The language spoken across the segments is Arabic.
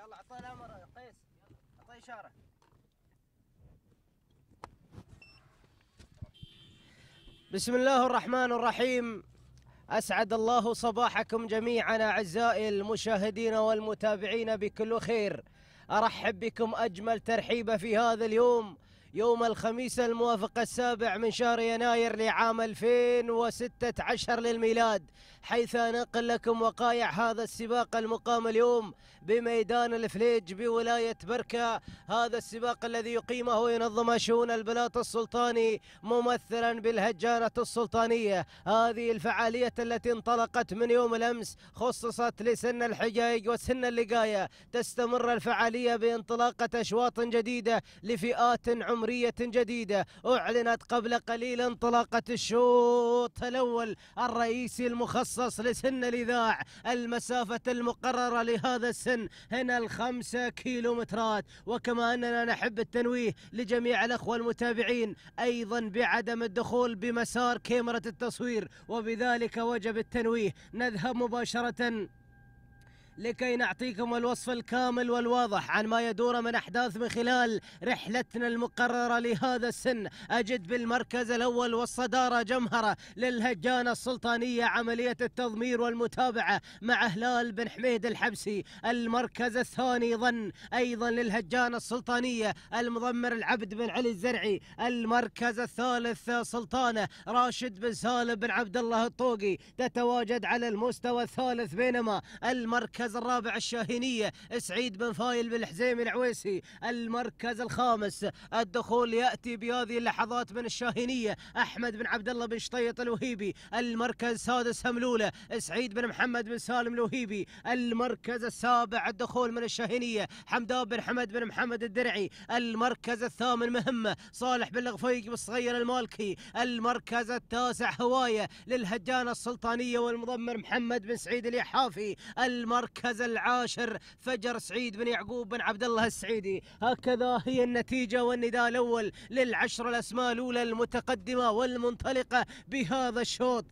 يلا الامر قيس اشاره بسم الله الرحمن الرحيم اسعد الله صباحكم جميعا اعزائي المشاهدين والمتابعين بكل خير ارحب بكم اجمل ترحيبه في هذا اليوم يوم الخميس الموافق السابع من شهر يناير لعام 2016 للميلاد حيث نقل لكم وقائع هذا السباق المقام اليوم بميدان الفليج بولاية بركة هذا السباق الذي يقيمه وينظمه شؤون البلاط السلطاني ممثلا بالهجانة السلطانية هذه الفعالية التي انطلقت من يوم الأمس خصصت لسن الحجايج وسن اللقاية تستمر الفعالية بانطلاقة أشواط جديدة لفئات عمرية عمرية جديدة أعلنت قبل قليل انطلاقة الشوط الأول الرئيسي المخصص لسن الإذاع المسافة المقررة لهذا السن هنا الخمسة كيلومترات وكما أننا نحب التنويه لجميع الأخوة المتابعين أيضا بعدم الدخول بمسار كاميرا التصوير وبذلك وجب التنويه نذهب مباشرة لكي نعطيكم الوصف الكامل والواضح عن ما يدور من أحداث من خلال رحلتنا المقررة لهذا السن أجد بالمركز الأول والصدارة جمهرة للهجانة السلطانية عملية التضمير والمتابعة مع هلال بن حميد الحبسي المركز الثاني ظن أيضا للهجانة السلطانية المضمر العبد بن علي الزرعي المركز الثالث سلطانة راشد بن سالم بن عبد الله الطوقي تتواجد على المستوى الثالث بينما المركز المركز الرابع الشاهينية سعيد بن فايل بن حزيم العويسي المركز الخامس الدخول يأتي بهذه اللحظات من الشاهينية أحمد بن عبد الله بن شطيط الوهيبي المركز السادس هملولة سعيد بن محمد بن سالم الوهيبي المركز السابع الدخول من الشاهينية حمدان بن حمد بن محمد الدرعي المركز الثامن مهمة صالح بن الغفيق بالصغير المالكي المركز التاسع هواية للهجانة السلطانية والمضمر محمد بن سعيد اليحافي المركز المركز العاشر فجر سعيد بن يعقوب بن عبد الله السعيدي هكذا هي النتيجة والنداء الأول للعشر الأسماء الأولى المتقدمة والمنطلقة بهذا الشوط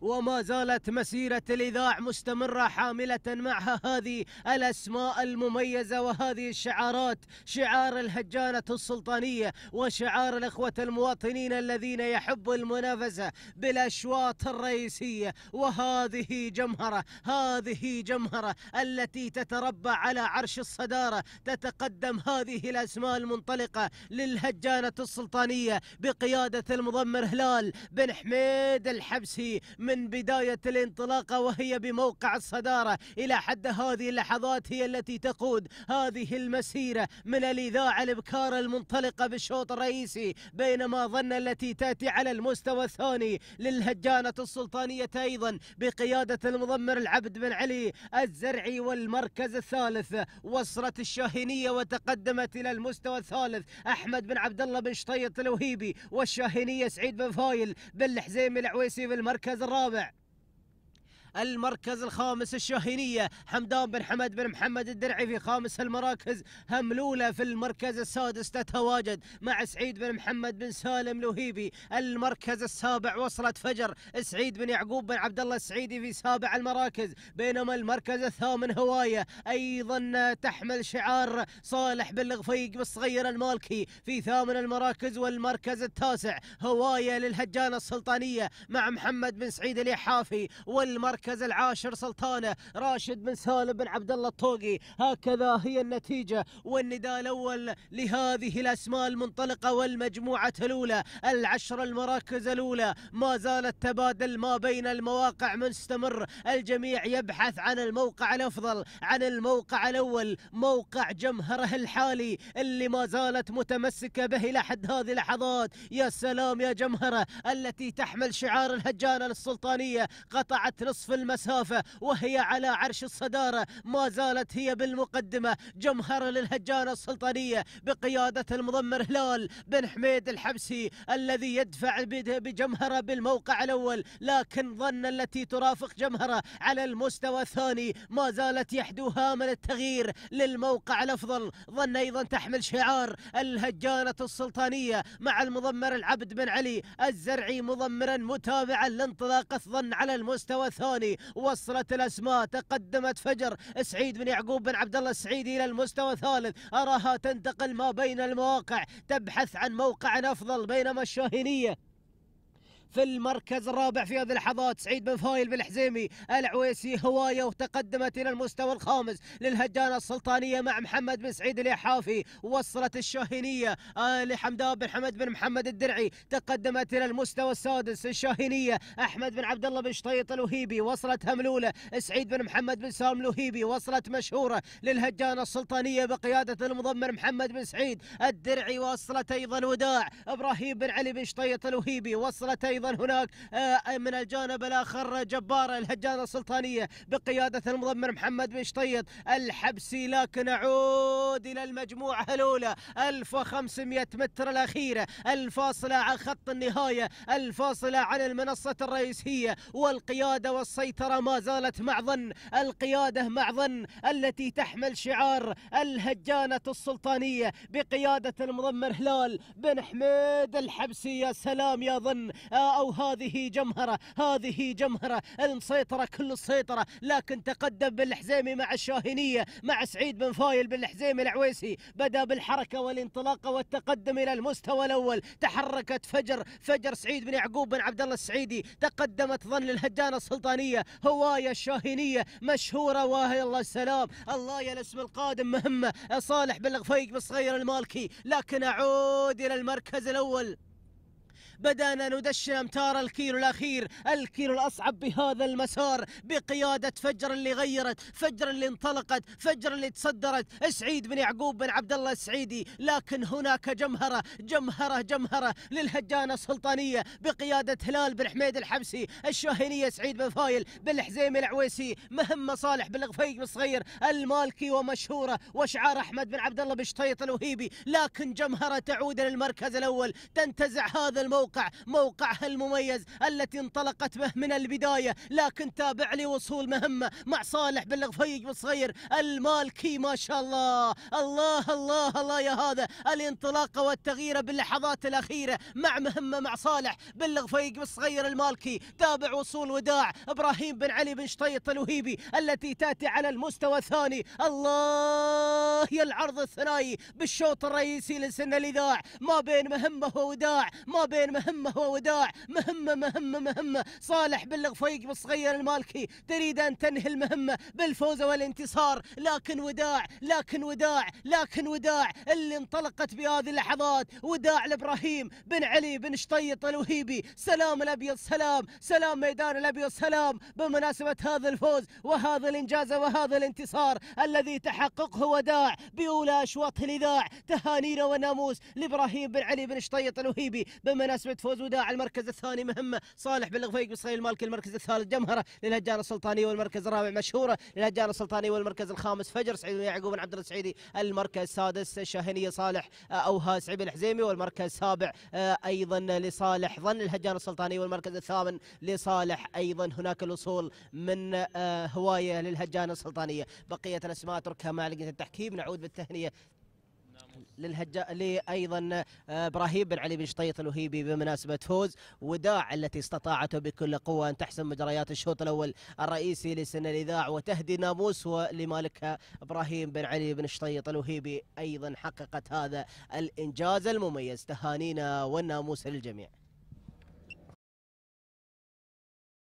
وما زالت مسيرة الإذاع مستمرة حاملة معها هذه الأسماء المميزة وهذه الشعارات شعار الهجانة السلطانية وشعار الإخوة المواطنين الذين يحبوا المنافسة بالأشواط الرئيسية وهذه جمهرة هذه جمهرة التي تتربع على عرش الصدارة تتقدم هذه الأسماء المنطلقة للهجانة السلطانية بقيادة المضمر هلال بن حميد الحبسي من بداية الانطلاقة وهي بموقع الصدارة إلى حد هذه اللحظات هي التي تقود هذه المسيرة من الإذاعة الإبكار المنطلقة بالشوط الرئيسي بينما ظن التي تأتي على المستوى الثاني للهجانة السلطانية أيضا بقيادة المضمر العبد بن علي الزرعي والمركز الثالث وصلت الشاهينية وتقدمت إلى المستوى الثالث أحمد بن عبد الله بن شطيط الوهيبي والشاهينية سعيد بن فايل بالحزيمي العويسي في المركز الرابع হবে المركز الخامس الشاهينية حمدان بن حمد بن محمد الدرعي في خامس المراكز هملولة في المركز السادس تتواجد مع سعيد بن محمد بن سالم لهيبي المركز السابع وصلت فجر سعيد بن يعقوب بن عبد الله السعيدي في سابع المراكز بينما المركز الثامن هواية أيضا تحمل شعار صالح بن الغفيق بالصغير المالكي في ثامن المراكز والمركز التاسع هواية للهجانة السلطانية مع محمد بن سعيد اليحافي والمركز المركز العاشر سلطانة راشد بن سالم بن عبد الله الطوقي هكذا هي النتيجة والنداء الأول لهذه الأسماء المنطلقة والمجموعة الأولى العشر المراكز الأولى ما زال التبادل ما بين المواقع مستمر الجميع يبحث عن الموقع الأفضل عن الموقع الأول موقع جمهره الحالي اللي ما زالت متمسكة به إلى حد هذه اللحظات يا سلام يا جمهره التي تحمل شعار الهجانة السلطانية قطعت نصف نصف المسافة وهي على عرش الصدارة ما زالت هي بالمقدمة جمهرة للهجانة السلطانية بقيادة المضمر هلال بن حميد الحبسي الذي يدفع بجمهرة بالموقع الأول لكن ظن التي ترافق جمهرة على المستوى الثاني ما زالت يحدوها من التغيير للموقع الأفضل ظن أيضا تحمل شعار الهجانة السلطانية مع المضمر العبد بن علي الزرعي مضمرا متابعا لانطلاقة ظن على المستوى الثاني الثاني وصلت الاسماء تقدمت فجر سعيد بن يعقوب بن عبد الله السعيدي الى المستوى الثالث اراها تنتقل ما بين المواقع تبحث عن موقع افضل بينما الشاهينيه في المركز الرابع في هذه اللحظات سعيد بن فايل بن حزيمي العويسي هوايه وتقدمت الى المستوى الخامس للهجانه السلطانيه مع محمد بن سعيد اليحافي وصلت الشاهينيه لحمدان بن حمد بن محمد الدرعي تقدمت الى المستوى السادس الشاهينيه احمد بن عبد الله بن شطيط الوهيبي وصلت هملوله سعيد بن محمد بن سالم الوهيبي وصلت مشهوره للهجانه السلطانيه بقياده المضمر محمد بن سعيد الدرعي وصلت ايضا وداع ابراهيم بن علي بن شطيط الوهيبي وصلت أيضا ايضا هناك آه، من الجانب الاخر جباره الهجانه السلطانيه بقياده المضمر محمد بن شطيط الحبسي لكن اعود الى المجموعه الاولى 1500 متر الاخيره الفاصله عن خط النهايه الفاصله عن المنصه الرئيسيه والقياده والسيطره ما زالت مع ظن القياده مع ظن التي تحمل شعار الهجانه السلطانيه بقياده المضمر هلال بن حميد الحبسي يا سلام يا ظن آه، أو هذه جمهرة هذه جمهرة المسيطرة كل السيطرة لكن تقدم بالحزيمي مع الشاهينية مع سعيد بن فايل بالحزيمي العويسي بدأ بالحركة والانطلاقة والتقدم إلى المستوى الأول تحركت فجر فجر سعيد بن يعقوب بن عبد الله السعيدي تقدمت ظن الهجانة السلطانية هواية الشاهينية مشهورة وهي الله السلام الله يا الاسم القادم مهمة صالح بن الغفيق بن صغير المالكي لكن أعود إلى المركز الأول بدأنا ندشن أمتار الكيلو الأخير الكيلو الأصعب بهذا المسار بقيادة فجر اللي غيرت فجر اللي انطلقت فجر اللي تصدرت سعيد بن يعقوب بن عبد الله السعيدي لكن هناك جمهرة جمهرة جمهرة للهجانة السلطانية بقيادة هلال بن حميد الحبسي الشاهينية سعيد بن فايل بالحزيم العويسي مهمة صالح بن الغفيق الصغير المالكي ومشهورة وشعار أحمد بن عبد الله بشطيط الوهيبي لكن جمهرة تعود للمركز الأول تنتزع هذا الموقف الموقع موقعها المميز التي انطلقت به من البداية لكن تابع لي وصول مهمة مع صالح بن الغفيج والصغير المالكي ما شاء الله الله الله الله يا هذا الانطلاقة والتغيير باللحظات الأخيرة مع مهمة مع صالح بن الغفيج والصغير المالكي تابع وصول وداع إبراهيم بن علي بن شطيط الوهيبي التي تأتي على المستوى الثاني الله وهي العرض الثنائي بالشوط الرئيسي لسن الاذاع ما بين مهمه ووداع ما بين مهمه ووداع مهمه مهمه مهمه صالح بالغفيق بالصغير المالكي تريد ان تنهي المهمه بالفوز والانتصار لكن وداع لكن وداع لكن وداع اللي انطلقت بهذه اللحظات وداع لابراهيم بن علي بن شطيط الوهيبي سلام الابيض سلام سلام ميدان الابيض سلام بمناسبه هذا الفوز وهذا الانجاز وهذا الانتصار الذي تحققه وداع بأولى أشواط الإذاع تهانينا والناموس لإبراهيم بن علي بن شطيط الوهيبي بمناسبة فوز وداع المركز الثاني مهمة صالح بن لغفيق بصغير المالكي المركز الثالث جمهرة للهجان السلطاني والمركز الرابع مشهورة للهجان السلطاني والمركز الخامس فجر سعيد بن يعقوب بن عبد السعيدي المركز السادس الشاهنية صالح آه، أوها سعيد بن حزيمي والمركز السابع آه، أيضا لصالح ظن الهجان السلطاني والمركز الثامن لصالح أيضا هناك الوصول من آه، هواية للهجان السلطانية بقية الأسماء تركها مع لجنة التحكيم نعود بالتهنئه للهجاء لي ايضا آه، ابراهيم بن علي بن شطيط الوهيبي بمناسبه فوز وداع التي استطاعته بكل قوه ان تحسم مجريات الشوط الاول الرئيسي لسن الاذاع وتهدي ناموس لمالكها ابراهيم بن علي بن شطيط الوهيبي ايضا حققت هذا الانجاز المميز تهانينا والناموس للجميع.